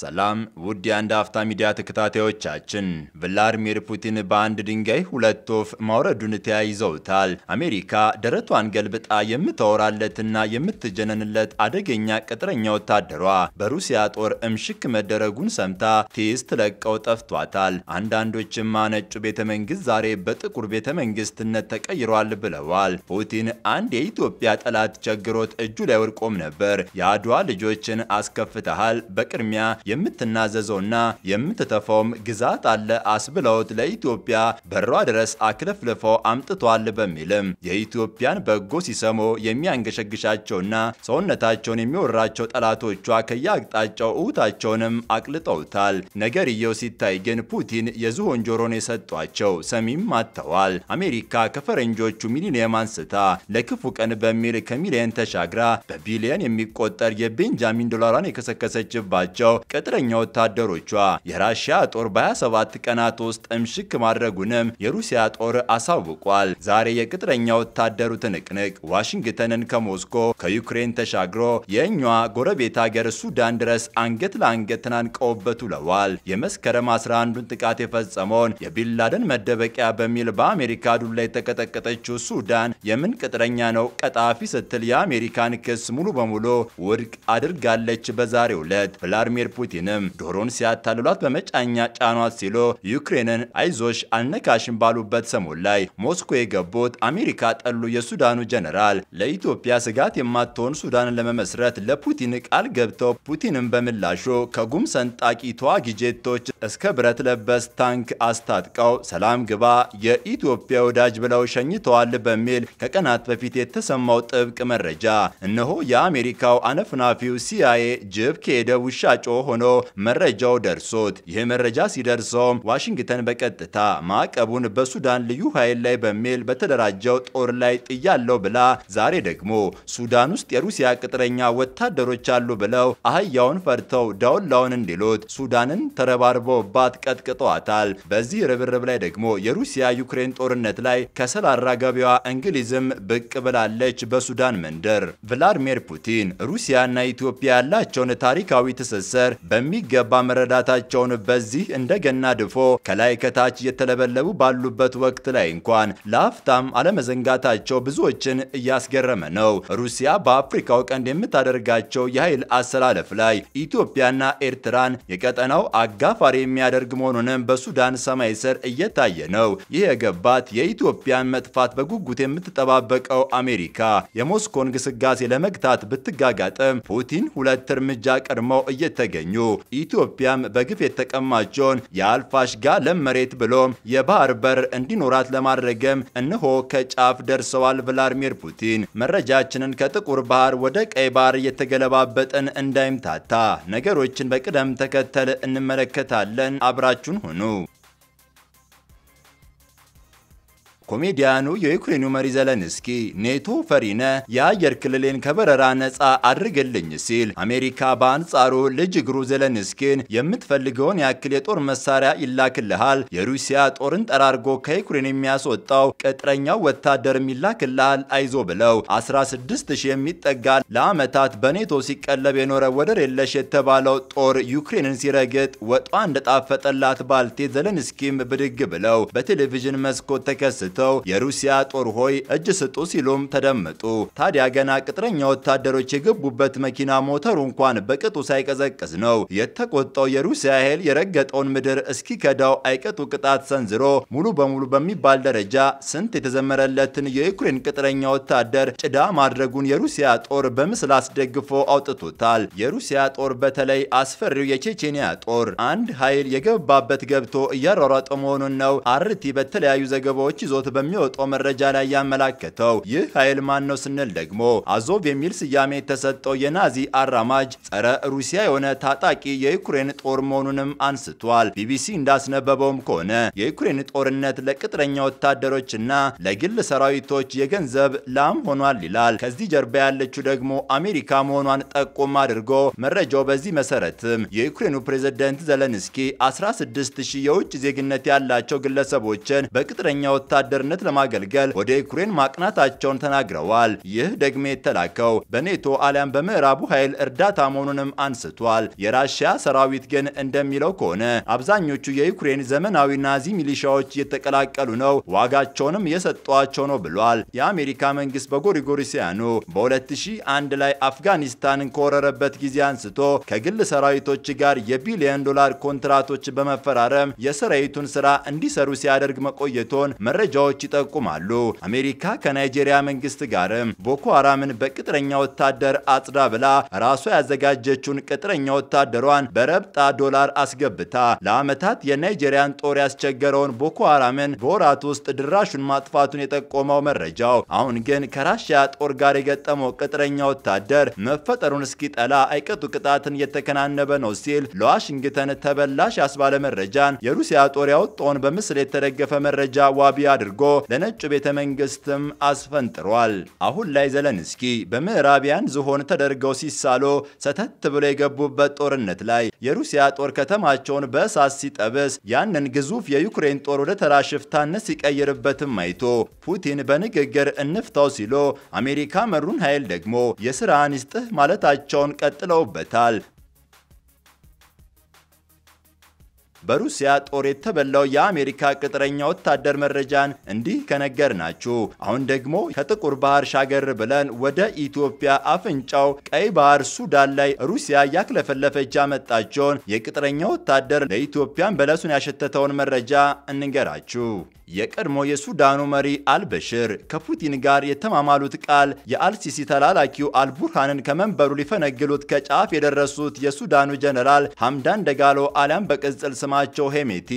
ሰላም ውድ የአንድ አፍታ ሚዲያ ተከታታዮቻችን፣ ቭላድሚር ፑቲን በአንድ ድንጋይ ሁለት ወፍ ማውረዱን ተያይዘውታል። አሜሪካ ደረቷን ገልብጣ የምታወራለትና የምትጀነንለት አደገኛ ቅጥረኛ ወታደሯ በሩሲያ ጦር እምሽክ መደረጉን ሰምታ ቴዝ ለቀው ጠፍቷታል። አንዳንዶችማ ነጩ ቤተ መንግስት ዛሬ በጥቁር ቤተ መንግስትነት ተቀይሯል ብለዋል። ፑቲን አንድ የኢትዮጵያ ጠላት ቸግሮት እጁ ላይ ወድቆም ነበር። የአድዋ ልጆችን አስከፍተሃል፣ በቅድሚያ የምትናዘዘውና የምትተፋውም ግዛት አለ አስብለውት ለኢትዮጵያ በሯ ድረስ አክለፍልፈው አምጥቷል በሚልም የኢትዮጵያን በጎ ሲሰሙ የሚያንገሸግሻቸውና ሰውነታቸውን የሚወራቸው ጠላቶቿ ከየአቅጣጫው እውታቸውንም አቅልጠውታል። ነገርየው ሲታይ ግን ፑቲን የዝሆን ጆሮን የሰጧቸው ሰሚም አጥተዋል። አሜሪካ ከፈረንጆቹ ሚሊኒየም አንስታ ለክፉ ቀን በሚል ከሚሊየን ተሻግራ በቢሊየን የሚቆጠር የቤንጃሚን ዶላሯን የከሰከሰችባቸው ቅጥረኛ ወታደሮቿ የራሽያ ጦር በ27 ቀናት ውስጥ እምሽክ ማድረጉንም የሩሲያ ጦር አሳውቋል። ዛሬ የቅጥረኛ ወታደሩ ትንቅንቅ ዋሽንግተንን ከሞስኮ ከዩክሬን ተሻግሮ የእኛ ጎረቤት ሀገር ሱዳን ድረስ አንገት ለአንገት ተናንቀውበት ውለዋል። የመስከረም 11ዱን ጥቃት የፈጸመውን የቢንላደን መደበቂያ በሚል በአሜሪካ ዱላ የተቀጠቀጠችው ሱዳን የምን ቅጥረኛ ነው ቀጣፊ ስትል የአሜሪካን ክስ ሙሉ በሙሉ ውድቅ አድርጋለች። በዛሬው ዕለት ቭላድሚር ፑቲንም ዶሮን ሲያታልሏት በመጫኛ ጫኗት ሲሉ ዩክሬንን አይዞሽ አልነካሽም ባሉበት ሰሞን ላይ ሞስኮ የገቡት አሜሪካ ጠሉ የሱዳኑ ጀነራል ለኢትዮጵያ ስጋት የማትሆን ሱዳንን ለመመስረት ለፑቲን ቃል ገብተው ፑቲንም በምላሹ ከጉም ሰንጣቂ ተዋጊ ጄቶች እስከ ብረት ለበስ ታንክ አስታጥቀው ሰላም ግባ የኢትዮጵያ ወዳጅ ብለው ሸኝተዋል በሚል ከቀናት በፊት የተሰማው ጥብቅ መረጃ እነሆ የአሜሪካው አነፍናፊው ሲአይኤ ጅብ ከሄደ ውሻ ጮኸ ሆኖ መረጃው ደርሶት ይህ መረጃ ሲደርሰውም ዋሽንግተን በቀጥታ ማዕቀቡን በሱዳን ልዩ ኃይል ላይ በሚል በተደራጀው ጦር ላይ ጥያለው ብላ ዛሬ ደግሞ ሱዳን ውስጥ የሩሲያ ቅጥረኛ ወታደሮች አሉ ብለው አህያውን ፈርተው ዳውላውን እንዲሉት ሱዳንን ተረባርበውባት ቀጥቅጠዋታል። በዚህ ርብርብ ላይ ደግሞ የሩሲያ ዩክሬን ጦርነት ላይ ከሰላራ ገቢዋ እንግሊዝም ብቅ ብላለች። በሱዳን መንደር ቭላድሚር ፑቲን ሩሲያና ኢትዮጵያ ያላቸውን ታሪካዊ ትስስር በሚገባ መረዳታቸውን በዚህ እንደገና ድፎ ከላይ ከታች እየተለበለቡ ባሉበት ወቅት ላይ እንኳን ለአፍታም አለመዘንጋታቸው ብዙዎችን እያስገረመ ነው። ሩሲያ በአፍሪካው ቀንድ የምታደርጋቸው የኃይል አሰላለፍ ላይ ኢትዮጵያና ኤርትራን የቀጠናው አጋፋሪ የሚያደርግ መሆኑንም በሱዳን ሰማይ ስር እየታየ ነው። ይህ የገባት የኢትዮጵያን መጥፋት በጉጉት የምትጠባበቀው አሜሪካ የሞስኮን ግስጋሴ ለመግታት ብትጋጋጥም ፑቲን ሁለት እርምጃ ቀድመው እየተገኙ ኢትዮጵያም በግፍ የተቀማቸውን የአልፋሽ ለም መሬት ብሎም የባህር በር እንዲኖራት ለማድረግም እነሆ ከጫፍ ደርሰዋል ቭላድሚር ፑቲን። መረጃችንን ከጥቁር ባህር ወደ ቀይ ባህር የተገለባበጠን እንዳይምታታ ነገሮችን በቅደም ተከተል እንመለከታለን። አብራችሁን ሁኑ። ኮሜዲያኑ የዩክሬኑ መሪ ዘለንስኪ ኔቶ ፈሪነ የአየር ክልሌን ከበረራ ነፃ አድርግልኝ ሲል፣ አሜሪካ በአንጻሩ ልጅ እግሩ ዘለንስኪን የምትፈልገውን ያክል የጦር መሳሪያ ይላክልሃል፣ የሩሲያ ጦርን ጠራርጎ ከዩክሬን የሚያስወጣው ቅጥረኛው ወታደርም ይላክልሃል፣ አይዞ ብለው 16000 የሚጠጋ ለዓመታት በኔቶ ሲቀለብ የኖረ ወደር የለሽ የተባለው ጦር ዩክሬንን ሲረግጥ ወጧ እንደጣፈጠላት ባልቴት ዘለንስኪም ብድግ ብለው በቴሌቪዥን መስኮት ተከስተ አውጥተው የሩሲያ ጦር ሆይ እጅ ስጡ ሲሉም ተደመጡ። ታዲያ ገና ቅጥረኛ ወታደሮች የገቡበት መኪና ሞተሩ እንኳን በቅጡ ሳይቀዘቅዝ ነው የተቆጣው የሩሲያ ኃይል የረገጠውን ምድር እስኪከዳው አይቀጡ ቅጣት ሰንዝሮ ሙሉ በሙሉ በሚባል ደረጃ ስንት የተዘመረለትን የዩክሬን ቅጥረኛ ወታደር ጭዳ ማድረጉን የሩሲያ ጦር በምስል አስደግፎ አውጥቶታል። የሩሲያ ጦር በተለይ አስፈሪው የቼቼንያ ጦር አንድ ኃይል የገባበት ገብቶ እያሯሯጠ መሆኑን ነው አርቲ በተለያዩ ዘገባዎች ይዞት ሪፖርት በሚወጣው መረጃ ላይ ያመላከተው። ይህ ኃይል ማን ነው ስንል ደግሞ አዞቭ የሚል ስያሜ የተሰጠው የናዚ አራማጅ ጸረ ሩሲያ የሆነ ታጣቂ የዩክሬን ጦር መሆኑንም አንስቷል። ቢቢሲ እንዳስነበበውም ከሆነ የዩክሬን ጦርነት ለቅጥረኛ ወታደሮችና ለግል ሰራዊቶች የገንዘብ ላም ሆኗል ይላል። ከዚህ ጀርባ ያለችው ደግሞ አሜሪካ መሆኗን ጠቆም አድርጎ መረጃው በዚህ መሰረትም የዩክሬኑ ፕሬዝዳንት ዘለንስኪ 16 ሺህ የውጭ ዜግነት ያላቸው ግለሰቦችን በቅጥረኛ ወታደሮች አምባሳደርነት ለማገልገል ወደ ዩክሬን ማቅናታቸውን ተናግረዋል። ይህ ደግሞ የተላከው በኔቶ አሊያም በምዕራቡ ኃይል እርዳታ መሆኑንም አንስቷል። የራሽያ ሰራዊት ግን እንደሚለው ከሆነ አብዛኞቹ የዩክሬን ዘመናዊ ናዚ ሚሊሻዎች እየተቀላቀሉ ነው፣ ዋጋቸውንም እየሰጧቸው ነው ብሏል። የአሜሪካ መንግስት በጎሪጎሪሲያኑ በ2001 ላይ አፍጋኒስታንን ከወረረበት ጊዜ አንስቶ ከግል ሰራዊቶች ጋር የቢሊዮን ዶላር ኮንትራቶች በመፈራረም የሰራዊቱን ስራ እንዲሰሩ ሲያደርግ መቆየቱን መረጃው መረጃዎች ይጠቁማሉ። አሜሪካ ከናይጄሪያ መንግስት ጋርም ቦኮ ሐራምን በቅጥረኛ ወታደር አጽዳ ብላ ራሷ ያዘጋጀችውን ቅጥረኛ ወታደሯን በረብጣ ዶላር አስገብታ ለአመታት የናይጄሪያን ጦር ያስቸገረውን ቦኮ ሐራምን በወራት ውስጥ ድራሹን ማጥፋቱን የጠቆመው መረጃው አሁን ግን ከራሽያ ጦር ጋር የገጠመው ቅጥረኛ ወታደር መፈጠሩን እስኪጠላ አይቀጡ ቅጣትን እየተከናነበ ነው ሲል ለዋሽንግተን ተበላሽ ያስባለ መረጃን የሩሲያ ጦር ያወጣውን በምስል የተደገፈ መረጃ ዋቢ አድርጓል። አድርጎ ለነጩ ቤተ መንግስትም አስፈንጥሯል። አሁን ላይ ዘለንስኪ በምዕራቢያን ዝሆን ተደርገው ሲሳሉ ሰተት ብሎ የገቡበት ጦርነት ላይ የሩሲያ ጦር ከተማቸውን በእሳት ሲጠብስ ያንን ግዙፍ የዩክሬን ጦር ወደ ተራ ሽፍታነት ሲቀይርበትም አይቶ ፑቲን በንግግር እንፍታው ሲሎ አሜሪካ መሩን ኃይል ደግሞ የስራ አንስጥህ ማለታቸውን ቀጥለውበታል። በሩሲያ ጦር የተበላው የአሜሪካ ቅጥረኛ ወታደር መረጃን እንዲህ ከነገር ናችሁ። አሁን ደግሞ ከጥቁር ባህር ሻገር ብለን ወደ ኢትዮጵያ አፍንጫው ቀይ ባህር ሱዳን ላይ ሩሲያ ያክለፈለፈች ያመጣቸውን የቅጥረኛ ወታደር ለኢትዮጵያን በለሱን ያሸተተውን መረጃ እንንገራችሁ። የቀድሞ የሱዳኑ መሪ አልበሽር ከፑቲን ጋር የተማማሉት ቃል የአልሲሲ ተላላኪው አልቡርሃንን ከመንበሩ ሊፈነግሉት ከጫፍ የደረሱት የሱዳኑ ጀነራል ሐምዳን ደጋሎ አሊያም በቅጽል ስማቸው ሄሜቲ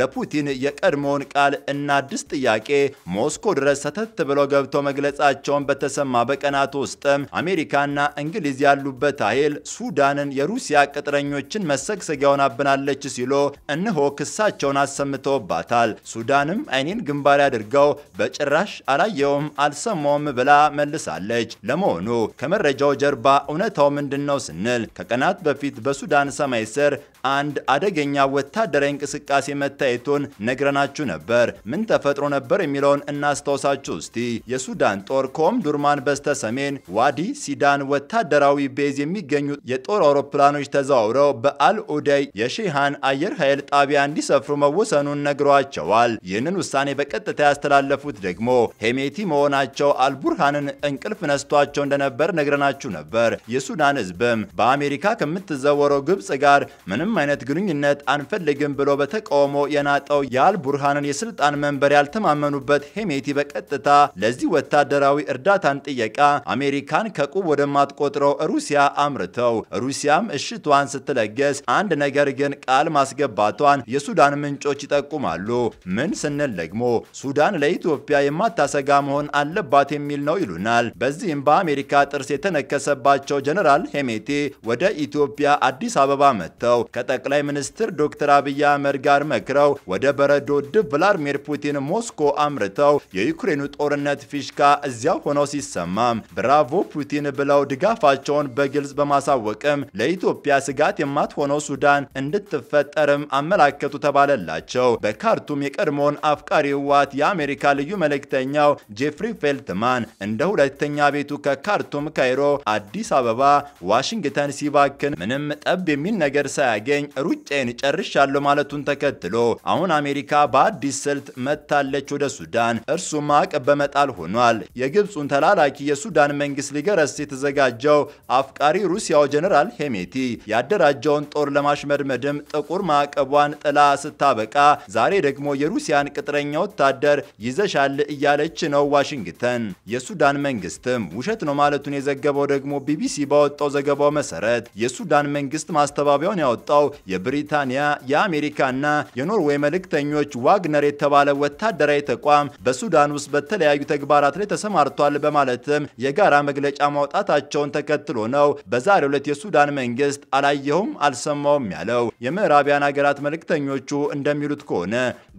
ለፑቲን የቀድሞውን ቃል እና አዲስ ጥያቄ ሞስኮ ድረስ ሰተት ብለው ገብቶ መግለጻቸውን በተሰማ በቀናት ውስጥም አሜሪካና እንግሊዝ ያሉበት ኃይል ሱዳንን የሩሲያ ቅጥረኞችን መሰግሰጊያውን አብናለች ሲሉ እንሆ ክሳቸውን አሰምተውባታል። ሱዳንም አይኔን ግንባር አድርገው በጭራሽ አላየውም አልሰማውም ብላ መልሳለች። ለመሆኑ ከመረጃው ጀርባ እውነታው ምንድን ነው ስንል ከቀናት በፊት በሱዳን ሰማይ ስር አንድ አደገኛ ወታደራዊ እንቅስቃሴ መታየቱን ነግረናችሁ ነበር። ምን ተፈጥሮ ነበር የሚለውን እናስታውሳችሁ እስቲ። የሱዳን ጦር ከኦም ዱርማን በስተ ሰሜን ዋዲ ሲዳን ወታደራዊ ቤዝ የሚገኙ የጦር አውሮፕላኖች ተዘዋውረው በአልኡደይ የሺሃን አየር ኃይል ጣቢያ እንዲሰፍሩ መወሰኑን ነግሯቸዋል። ይህንን ውሳኔ በቀጥታ ያስተላለፉት ደግሞ ሄሜቲ መሆናቸው አልቡርሃንን እንቅልፍ ነስቷቸው እንደነበር ነግረናችሁ ነበር። የሱዳን ህዝብም በአሜሪካ ከምትዘወረው ግብፅ ጋር ምንም አይነት ግንኙነት አንፈልግም ብሎ በተቃውሞ የናጠው የአልቡርሃንን የስልጣን መንበር ያልተማመኑበት ሄሜቲ በቀጥታ ለዚህ ወታደራዊ እርዳታን ጥየቃ አሜሪካን ከቁብ ወደማትቆጥረው ሩሲያ አምርተው ሩሲያም እሽቷን ስትለገስ አንድ ነገር ግን ቃል ማስገባቷን የሱዳን ምንጮች ይጠቁማሉ። ምን ስንል ደግሞ ሱዳን ለኢትዮጵያ የማታሰጋ መሆን አለባት የሚል ነው ይሉናል። በዚህም በአሜሪካ ጥርስ የተነከሰባቸው ጀነራል ሄሜቴ ወደ ኢትዮጵያ አዲስ አበባ መጥተው ከጠቅላይ ሚኒስትር ዶክተር አብይ አህመድ ጋር መክረው ወደ በረዶ ድብ ቭላድሚር ፑቲን ሞስኮ አምርተው የዩክሬኑ ጦርነት ፊሽካ እዚያው ሆነው ሲሰማም ብራቮ ፑቲን ብለው ድጋፋቸውን በግልጽ በማሳወቅም ለኢትዮጵያ ስጋት የማትሆነው ሱዳን እንድትፈጠርም አመላከቱ ተባለላቸው። በካርቱም የቀድሞውን አፍ አፍቃሪ ዋት የአሜሪካ ልዩ መልእክተኛው ጄፍሪ ፌልትማን እንደ ሁለተኛ ቤቱ ከካርቱም ካይሮ፣ አዲስ አበባ፣ ዋሽንግተን ሲባክን ምንም ጠብ የሚል ነገር ሳያገኝ ሩጫዬን ጨርሻለሁ ማለቱን ተከትሎ አሁን አሜሪካ በአዲስ ስልት መታለች ወደ ሱዳን። እርሱም ማዕቀብ በመጣል ሆኗል። የግብፁን ተላላኪ የሱዳን መንግስት ሊገረስ የተዘጋጀው አፍቃሪ ሩሲያው ጀኔራል ሄሜቲ ያደራጀውን ጦር ለማሽመድመድም ጥቁር ማዕቀቧን ጥላ ስታበቃ ዛሬ ደግሞ የሩሲያን ቅጥረ ፍቅረኛ ወታደር ይዘሻል እያለች ነው ዋሽንግተን። የሱዳን መንግስትም ውሸት ነው ማለቱን የዘገበው ደግሞ ቢቢሲ ባወጣው ዘገባው መሰረት የሱዳን መንግስት ማስተባበያውን ያወጣው የብሪታንያ የአሜሪካና የኖርዌይ መልእክተኞች ዋግነር የተባለ ወታደራዊ ተቋም በሱዳን ውስጥ በተለያዩ ተግባራት ላይ ተሰማርቷል በማለትም የጋራ መግለጫ ማውጣታቸውን ተከትሎ ነው በዛሬው ዕለት የሱዳን መንግስት አላየሁም አልሰማውም ያለው። የምዕራቢያን ሀገራት መልእክተኞቹ እንደሚሉት ከሆነ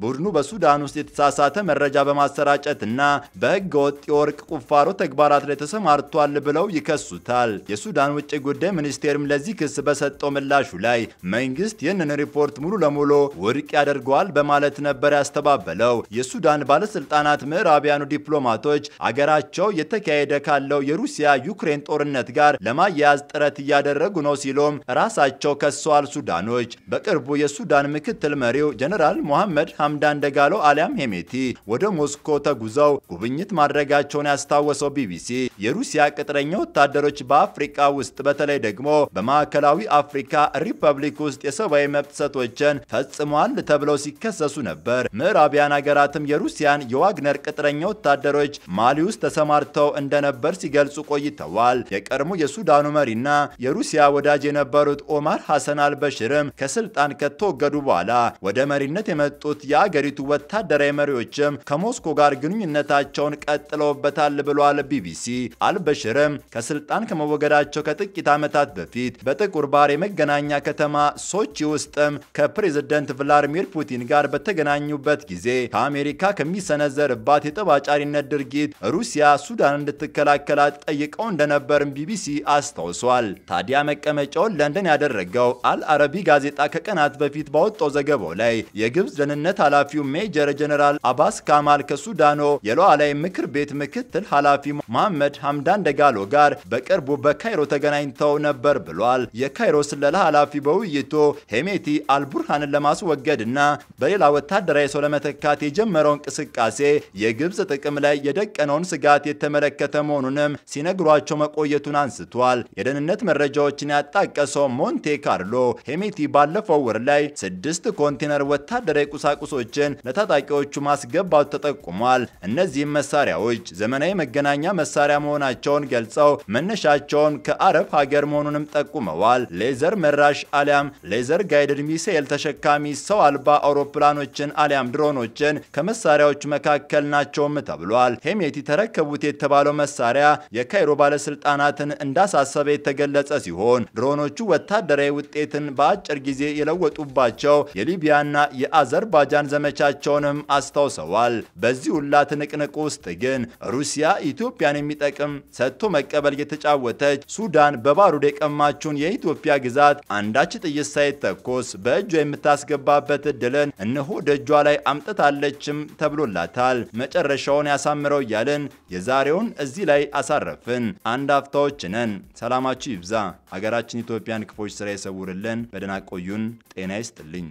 ቡድኑ በሱዳን ውስጥ የተሳሳተ መረጃ በማሰራጨትና በህገ ወጥ የወርቅ ቁፋሮ ተግባራት ላይ ተሰማርቷል ብለው ይከሱታል። የሱዳን ውጭ ጉዳይ ሚኒስቴርም ለዚህ ክስ በሰጠው ምላሹ ላይ መንግስት ይህንን ሪፖርት ሙሉ ለሙሉ ውድቅ ያደርገዋል በማለት ነበር ያስተባበለው። የሱዳን ባለስልጣናት ምዕራቢያኑ ዲፕሎማቶች አገራቸው የተካሄደ ካለው የሩሲያ ዩክሬን ጦርነት ጋር ለማያያዝ ጥረት እያደረጉ ነው ሲሉም ራሳቸው ከሰዋል። ሱዳኖች በቅርቡ የሱዳን ምክትል መሪው ጀነራል ሞሐመድ ሐምዳን ደጋሎ አሊያም ሄሜቲ ወደ ሞስኮ ተጉዘው ጉብኝት ማድረጋቸውን ያስታወሰው ቢቢሲ የሩሲያ ቅጥረኛ ወታደሮች በአፍሪካ ውስጥ በተለይ ደግሞ በማዕከላዊ አፍሪካ ሪፐብሊክ ውስጥ የሰብአዊ መብት ጥሰቶችን ፈጽመዋል ተብለው ሲከሰሱ ነበር። ምዕራቢያን ሀገራትም የሩሲያን የዋግነር ቅጥረኛ ወታደሮች ማሊ ውስጥ ተሰማርተው እንደነበር ሲገልጹ ቆይተዋል። የቀድሞ የሱዳኑ መሪና የሩሲያ ወዳጅ የነበሩት ኦማር ሐሰን አልበሽርም ከስልጣን ከተወገዱ በኋላ ወደ መሪነት የመጡት የአገሪቱ ወታ ወታደራዊ መሪዎችም ከሞስኮ ጋር ግንኙነታቸውን ቀጥለውበታል ብሏል ቢቢሲ። አልበሽርም ከስልጣን ከመወገዳቸው ከጥቂት ዓመታት በፊት በጥቁር ባህር የመገናኛ ከተማ ሶቺ ውስጥም ከፕሬዝደንት ቭላዲሚር ፑቲን ጋር በተገናኙበት ጊዜ ከአሜሪካ ከሚሰነዘርባት የጠባጫሪነት ድርጊት ሩሲያ ሱዳን እንድትከላከላት ጠይቀው እንደነበርም ቢቢሲ አስታውሷል። ታዲያ መቀመጫውን ለንደን ያደረገው አልአረቢ ጋዜጣ ከቀናት በፊት ባወጣው ዘገባው ላይ የግብፅ ደህንነት ኃላፊው ሜጀር ሜጀር ጀነራል አባስ ካማል ከሱዳኖ የሉዓላዊ ምክር ቤት ምክትል ኃላፊ መሐመድ ሐምዳን ደጋሎ ጋር በቅርቡ በካይሮ ተገናኝተው ነበር ብሏል። የካይሮ ስለላ ኃላፊ በውይይቱ ሄሜቲ አልቡርሃንን ለማስወገድና በሌላ ወታደራዊ ሰው ለመተካት የጀመረው እንቅስቃሴ የግብፅ ጥቅም ላይ የደቀነውን ስጋት የተመለከተ መሆኑንም ሲነግሯቸው መቆየቱን አንስቷል። የደህንነት መረጃዎችን ያጣቀሰው ሞንቴ ካርሎ ሄሜቲ ባለፈው ወር ላይ ስድስት ኮንቴነር ወታደራዊ ቁሳቁሶችን ለታጣ ታጣቂዎቹ ማስገባቱ ተጠቁሟል። እነዚህም መሳሪያዎች ዘመናዊ መገናኛ መሳሪያ መሆናቸውን ገልጸው መነሻቸውን ከአረብ ሀገር መሆኑንም ጠቁመዋል። ሌዘር መራሽ አሊያም ሌዘር ጋይድድ ሚሳኤል ተሸካሚ ሰው አልባ አውሮፕላኖችን አሊያም ድሮኖችን ከመሳሪያዎቹ መካከል ናቸውም ተብሏል። ሄሜቲ ተረከቡት የተባለው መሳሪያ የካይሮ ባለስልጣናትን እንዳሳሰበ የተገለጸ ሲሆን ድሮኖቹ ወታደራዊ ውጤትን በአጭር ጊዜ የለወጡባቸው የሊቢያና የአዘርባጃን ዘመቻቸውን መሆኑንም አስታውሰዋል። በዚህ ሁላ ትንቅንቅ ውስጥ ግን ሩሲያ ኢትዮጵያን የሚጠቅም ሰጥቶ መቀበል የተጫወተች ሱዳን በባሩድ የቀማችውን የኢትዮጵያ ግዛት አንዳች ጥይት ሳይተኮስ በእጇ የምታስገባበት እድልን እነሆ ደጇ ላይ አምጥታለችም ተብሎላታል። መጨረሻውን ያሳምረው እያልን የዛሬውን እዚህ ላይ አሳረፍን። አንድ አፍታዎች ነን። ሰላማችሁ ይብዛ። አገራችን ኢትዮጵያን ክፎች ስራ የሰውርልን። በደህና ቆዩን። ጤና ይስጥልኝ።